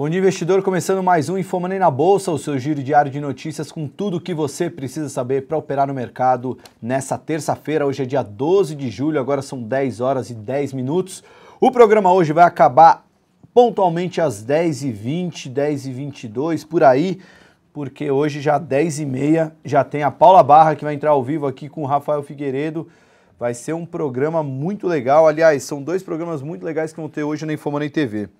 Bom dia, investidor. Começando mais um Infomanei na Bolsa, o seu giro diário de notícias com tudo o que você precisa saber para operar no mercado nessa terça-feira. Hoje é dia 12 de julho, agora são 10 horas e 10 minutos. O programa hoje vai acabar pontualmente às 10h20, 10h22, por aí, porque hoje já 10h30 já tem a Paula Barra que vai entrar ao vivo aqui com o Rafael Figueiredo. Vai ser um programa muito legal. Aliás, são dois programas muito legais que vão ter hoje na Infomanei TV.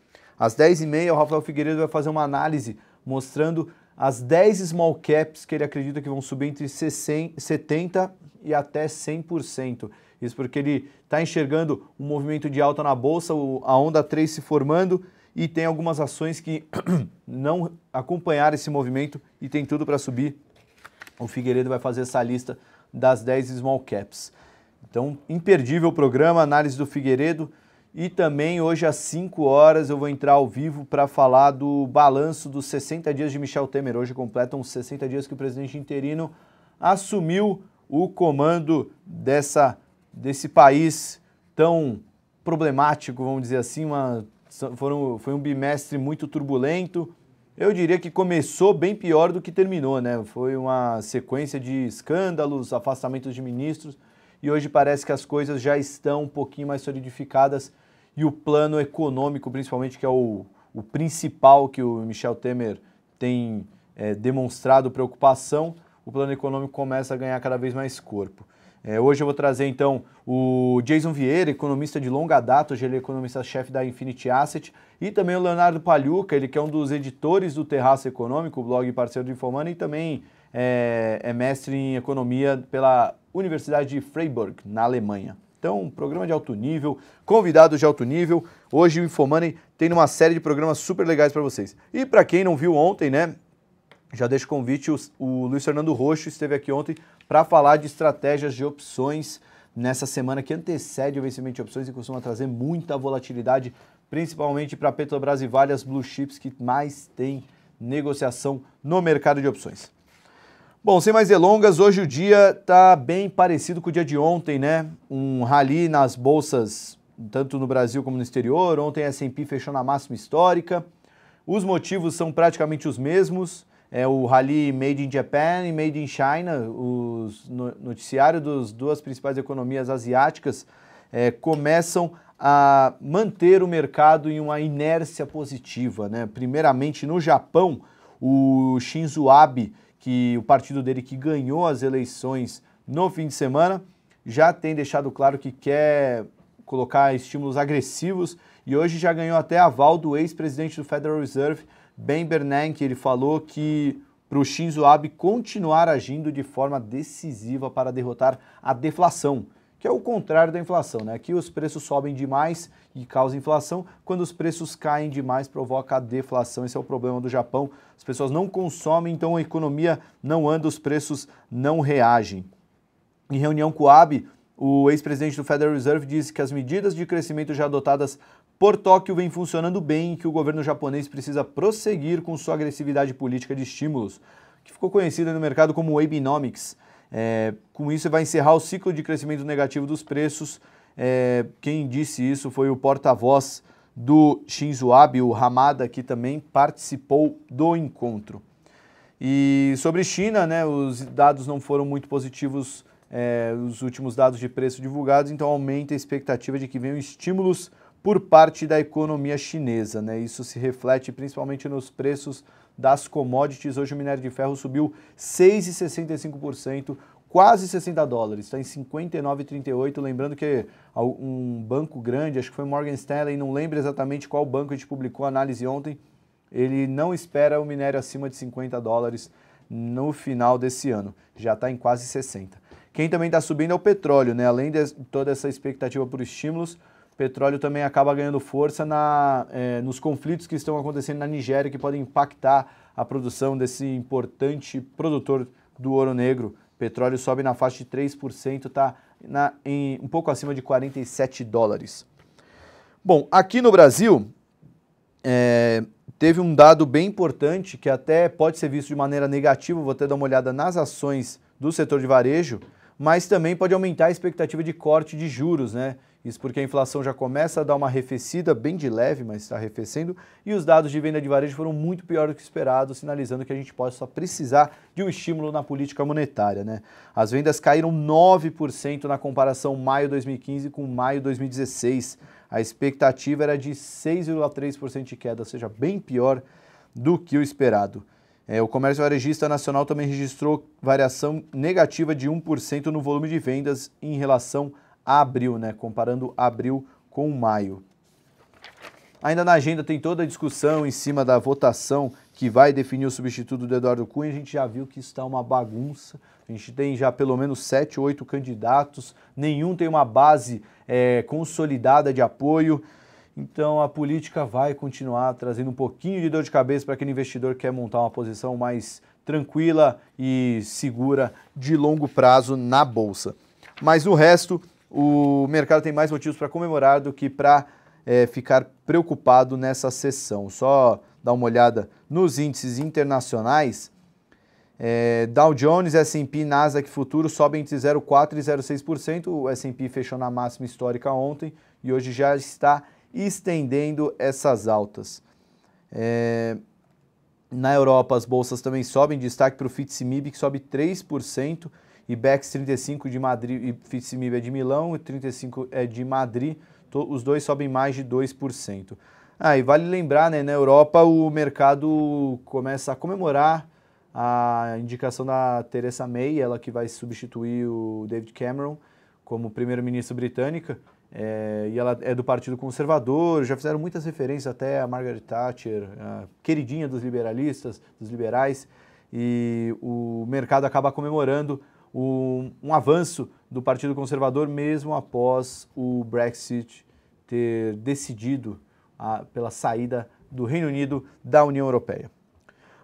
Às 10h30, o Rafael Figueiredo vai fazer uma análise mostrando as 10 small caps que ele acredita que vão subir entre 70% e até 100%. Isso porque ele está enxergando um movimento de alta na bolsa, a onda 3 se formando e tem algumas ações que não acompanharam esse movimento e tem tudo para subir. O Figueiredo vai fazer essa lista das 10 small caps. Então, imperdível o programa, análise do Figueiredo. E também hoje às 5 horas eu vou entrar ao vivo para falar do balanço dos 60 dias de Michel Temer. Hoje completam 60 dias que o presidente interino assumiu o comando dessa, desse país tão problemático, vamos dizer assim. Uma, foram, foi um bimestre muito turbulento. Eu diria que começou bem pior do que terminou, né? Foi uma sequência de escândalos, afastamentos de ministros e hoje parece que as coisas já estão um pouquinho mais solidificadas e o plano econômico, principalmente, que é o, o principal que o Michel Temer tem é, demonstrado preocupação, o plano econômico começa a ganhar cada vez mais corpo. É, hoje eu vou trazer então o Jason Vieira, economista de longa data, hoje ele é economista-chefe da Infinity Asset, e também o Leonardo Palhuca, ele que é um dos editores do Terraço Econômico, o blog parceiro do Informando, e também é, é mestre em economia pela Universidade de Freiburg, na Alemanha. Então, um programa de alto nível, convidados de alto nível. Hoje o Infomoney tem uma série de programas super legais para vocês. E para quem não viu ontem, né? Já deixo o convite, o, o Luiz Fernando Roxo esteve aqui ontem para falar de estratégias de opções nessa semana que antecede o vencimento de opções e costuma trazer muita volatilidade, principalmente para Petrobras e várias blue chips que mais têm negociação no mercado de opções. Bom, sem mais delongas, hoje o dia está bem parecido com o dia de ontem, né? Um rally nas bolsas, tanto no Brasil como no exterior. Ontem a S&P fechou na máxima histórica. Os motivos são praticamente os mesmos. É o rally Made in Japan e Made in China. O noticiário das duas principais economias asiáticas é, começam a manter o mercado em uma inércia positiva, né? Primeiramente no Japão, o Shinzo Abe que o partido dele que ganhou as eleições no fim de semana já tem deixado claro que quer colocar estímulos agressivos e hoje já ganhou até aval do ex-presidente do Federal Reserve, Ben Bernanke. Ele falou que para o Shinzo Abe continuar agindo de forma decisiva para derrotar a deflação que é o contrário da inflação, né? Aqui os preços sobem demais e causa inflação, quando os preços caem demais provoca a deflação. Esse é o problema do Japão. As pessoas não consomem, então a economia não anda, os preços não reagem. Em reunião com o AB, o ex-presidente do Federal Reserve disse que as medidas de crescimento já adotadas por Tóquio vêm funcionando bem e que o governo japonês precisa prosseguir com sua agressividade política de estímulos, que ficou conhecida no mercado como Abenomics. É, com isso, vai encerrar o ciclo de crescimento negativo dos preços. É, quem disse isso foi o porta-voz do Shinzo Abe, o Hamada, que também participou do encontro. E sobre China, né, os dados não foram muito positivos, é, os últimos dados de preço divulgados, então aumenta a expectativa de que venham estímulos por parte da economia chinesa. Né? Isso se reflete principalmente nos preços das commodities. Hoje o minério de ferro subiu 6,65%, quase 60 dólares, está em 59,38. Lembrando que um banco grande, acho que foi Morgan Stanley, não lembro exatamente qual banco a gente publicou a análise ontem, ele não espera o minério acima de 50 dólares no final desse ano, já está em quase 60. Quem também está subindo é o petróleo, né? Além de toda essa expectativa por estímulos, petróleo também acaba ganhando força na, é, nos conflitos que estão acontecendo na Nigéria, que podem impactar a produção desse importante produtor do ouro negro. Petróleo sobe na faixa de 3%, está um pouco acima de 47 dólares. Bom, aqui no Brasil, é, teve um dado bem importante que até pode ser visto de maneira negativa, vou até dar uma olhada nas ações do setor de varejo, mas também pode aumentar a expectativa de corte de juros, né? Isso porque a inflação já começa a dar uma arrefecida, bem de leve, mas está arrefecendo, e os dados de venda de varejo foram muito pior do que esperado, sinalizando que a gente pode só precisar de um estímulo na política monetária. Né? As vendas caíram 9% na comparação maio 2015 com maio 2016. A expectativa era de 6,3% de queda, ou seja, bem pior do que o esperado. É, o comércio varejista nacional também registrou variação negativa de 1% no volume de vendas em relação a abril, né? Comparando abril com maio. Ainda na agenda tem toda a discussão em cima da votação que vai definir o substituto do Eduardo Cunha. A gente já viu que está uma bagunça. A gente tem já pelo menos sete, oito candidatos. Nenhum tem uma base é, consolidada de apoio. Então a política vai continuar trazendo um pouquinho de dor de cabeça para aquele investidor que quer montar uma posição mais tranquila e segura de longo prazo na bolsa. Mas o resto o mercado tem mais motivos para comemorar do que para é, ficar preocupado nessa sessão. Só dar uma olhada nos índices internacionais. É, Dow Jones, S&P, Nasdaq Futuro sobem entre 0,4% e 0,6%. O S&P fechou na máxima histórica ontem e hoje já está estendendo essas altas. É, na Europa, as bolsas também sobem. Destaque para o FTSE MIB, que sobe 3%. IBEX 35 de Madrid e FTSE é de Milão e 35 é de Madrid, os dois sobem mais de 2%. Ah, e vale lembrar, né, na Europa o mercado começa a comemorar a indicação da Theresa May, ela que vai substituir o David Cameron como primeiro-ministro britânica, é, e ela é do Partido Conservador, já fizeram muitas referências até a Margaret Thatcher, a queridinha dos liberalistas, dos liberais, e o mercado acaba comemorando um, um avanço do Partido Conservador, mesmo após o Brexit ter decidido a, pela saída do Reino Unido da União Europeia.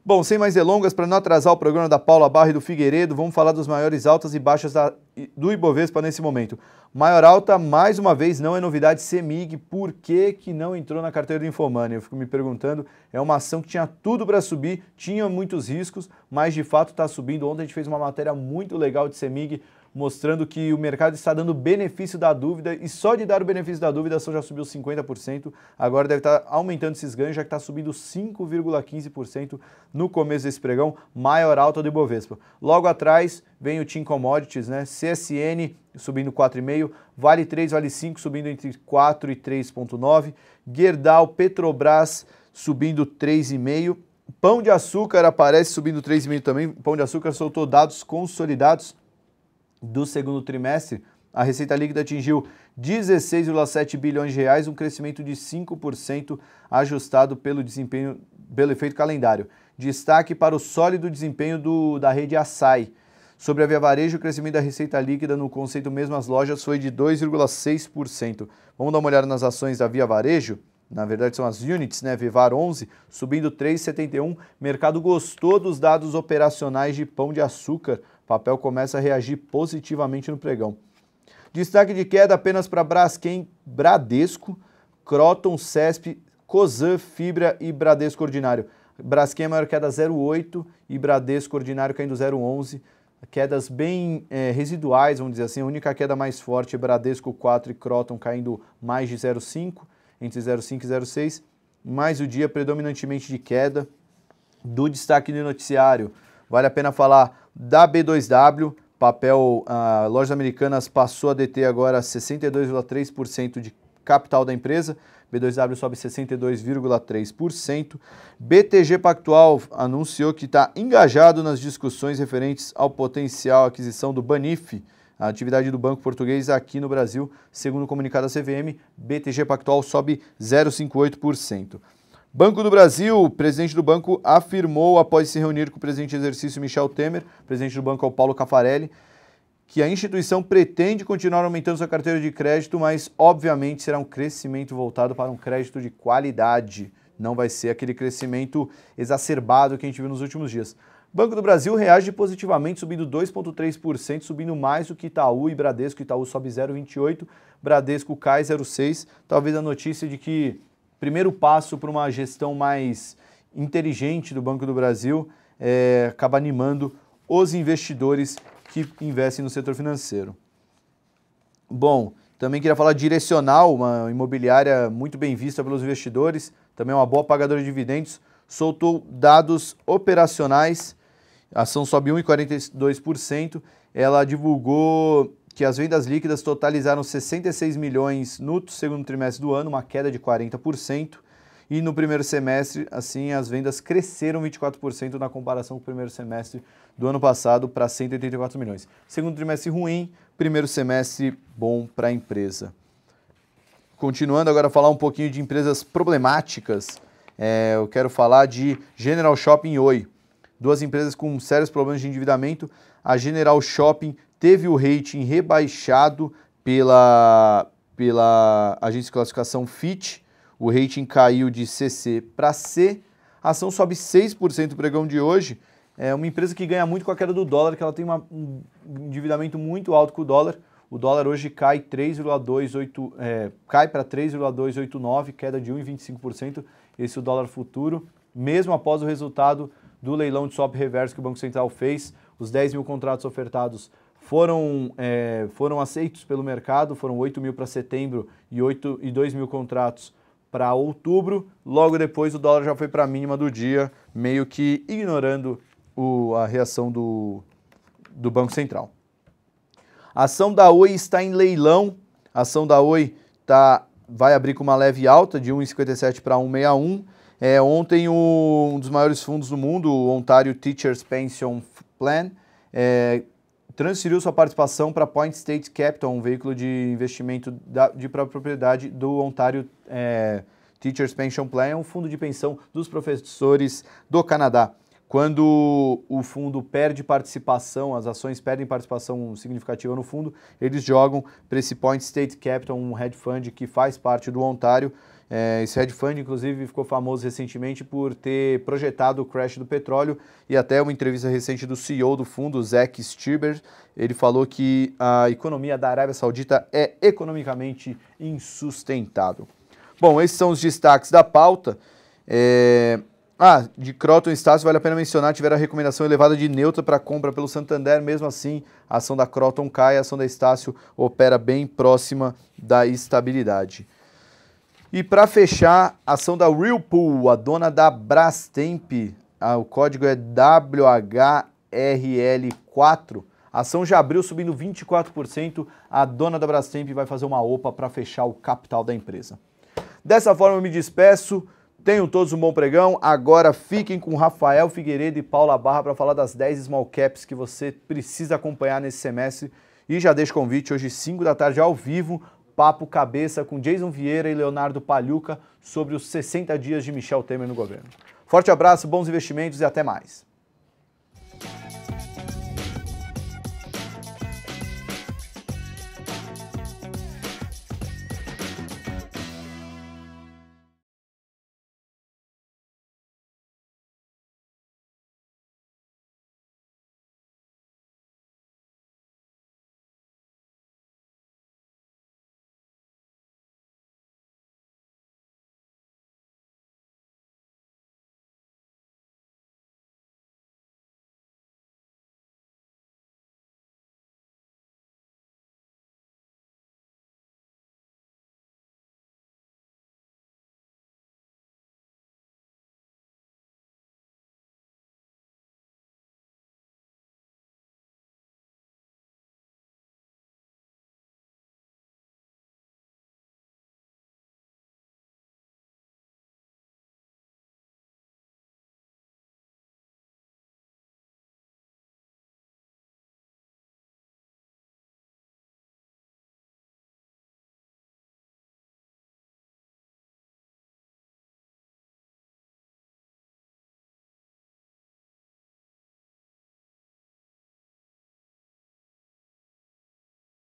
Bom, sem mais delongas, para não atrasar o programa da Paula Barra e do Figueiredo, vamos falar dos maiores altas e baixas da do Ibovespa nesse momento. Maior alta, mais uma vez, não é novidade Semig. Por que, que não entrou na carteira do Infomania? Eu fico me perguntando. É uma ação que tinha tudo para subir, tinha muitos riscos, mas de fato está subindo. Ontem a gente fez uma matéria muito legal de Semig mostrando que o mercado está dando benefício da dúvida e só de dar o benefício da dúvida a ação já subiu 50%, agora deve estar aumentando esses ganhos, já que está subindo 5,15% no começo desse pregão, maior alta do Ibovespa. Logo atrás vem o Team Commodities, né? CSN subindo 4,5%, Vale 3, Vale 5 subindo entre 4 e 3,9%, Gerdau, Petrobras subindo 3,5%, Pão de açúcar aparece subindo 3,5 também. Pão de açúcar soltou dados consolidados do segundo trimestre, a receita líquida atingiu 16,7 bilhões de reais, um crescimento de 5% ajustado pelo desempenho pelo efeito calendário. Destaque para o sólido desempenho do, da rede Assai Sobre a Via Varejo, o crescimento da receita líquida no conceito mesmo as lojas foi de 2,6%. Vamos dar uma olhada nas ações da Via Varejo? na verdade são as units, né, Vivar 11, subindo 3,71. Mercado gostou dos dados operacionais de pão de açúcar. Papel começa a reagir positivamente no pregão. Destaque de queda apenas para Braskem, Bradesco, Croton, Cesp, Cosan, Fibra e Bradesco Ordinário. Braskem é maior queda 0,8 e Bradesco Ordinário caindo 0,11. Quedas bem é, residuais, vamos dizer assim. A única queda mais forte é Bradesco 4 e Croton caindo mais de 0,5 entre 0,5 e 0,6, mais o dia é predominantemente de queda. Do destaque do noticiário, vale a pena falar da B2W, papel, a ah, Lojas Americanas passou a deter agora 62,3% de capital da empresa, B2W sobe 62,3%. BTG Pactual anunciou que está engajado nas discussões referentes ao potencial aquisição do Banif, a atividade do Banco Português aqui no Brasil, segundo o comunicado da CVM, BTG Pactual sobe 0,58%. Banco do Brasil, o presidente do banco afirmou após se reunir com o presidente de exercício Michel Temer, presidente do banco é o Paulo Cafarelli, que a instituição pretende continuar aumentando sua carteira de crédito, mas obviamente será um crescimento voltado para um crédito de qualidade. Não vai ser aquele crescimento exacerbado que a gente viu nos últimos dias. Banco do Brasil reage positivamente, subindo 2,3%, subindo mais do que Itaú e Bradesco. Itaú sobe 0,28%, Bradesco cai 0,6%. Talvez a notícia de que primeiro passo para uma gestão mais inteligente do Banco do Brasil é, acaba animando os investidores que investem no setor financeiro. Bom, também queria falar de Direcional, uma imobiliária muito bem vista pelos investidores, também uma boa pagadora de dividendos, soltou dados operacionais a ação sobe 1,42%. Ela divulgou que as vendas líquidas totalizaram 66 milhões no segundo trimestre do ano, uma queda de 40%. E no primeiro semestre, assim, as vendas cresceram 24% na comparação com o primeiro semestre do ano passado para 184 milhões. Segundo trimestre ruim, primeiro semestre bom para a empresa. Continuando agora a falar um pouquinho de empresas problemáticas, é, eu quero falar de General Shopping Oi duas empresas com sérios problemas de endividamento. A General Shopping teve o rating rebaixado pela, pela agência de classificação Fitch. O rating caiu de CC para C. A ação sobe 6% o pregão de hoje. É uma empresa que ganha muito com a queda do dólar, que ela tem uma, um endividamento muito alto com o dólar. O dólar hoje cai 3,28 é, cai para 3,289, queda de 1,25%. Esse é o dólar futuro, mesmo após o resultado do leilão de swap reverso que o Banco Central fez. Os 10 mil contratos ofertados foram, é, foram aceitos pelo mercado, foram 8 mil para setembro e, 8, e 2 mil contratos para outubro. Logo depois, o dólar já foi para a mínima do dia, meio que ignorando o, a reação do, do Banco Central. A ação da Oi está em leilão. A ação da Oi tá, vai abrir com uma leve alta de 1,57 para 1,61. É, ontem, o, um dos maiores fundos do mundo, o Ontario Teachers Pension Plan, é, transferiu sua participação para Point State Capital, um veículo de investimento da, de propriedade do Ontario é, Teachers Pension Plan, é um fundo de pensão dos professores do Canadá. Quando o fundo perde participação, as ações perdem participação significativa no fundo, eles jogam para esse Point State Capital, um hedge fund que faz parte do Ontário, é, esse hedge fund, inclusive, ficou famoso recentemente por ter projetado o crash do petróleo e até uma entrevista recente do CEO do fundo, Zack Stieber, ele falou que a economia da Arábia Saudita é economicamente insustentável. Bom, esses são os destaques da pauta. É... Ah, de Croton Estácio vale a pena mencionar, tiveram a recomendação elevada de neutra para compra pelo Santander, mesmo assim a ação da Croton cai, a ação da Estácio opera bem próxima da estabilidade. E para fechar, ação da Realpool, a dona da Brastemp, ah, o código é WHRL4. A ação já abriu subindo 24%. A dona da Brastemp vai fazer uma OPA para fechar o capital da empresa. Dessa forma, eu me despeço. Tenham todos um bom pregão. Agora fiquem com Rafael Figueiredo e Paula Barra para falar das 10 small caps que você precisa acompanhar nesse semestre. E já deixo convite hoje, 5 da tarde, ao vivo, papo cabeça com Jason Vieira e Leonardo Palhuca sobre os 60 dias de Michel Temer no governo. Forte abraço, bons investimentos e até mais.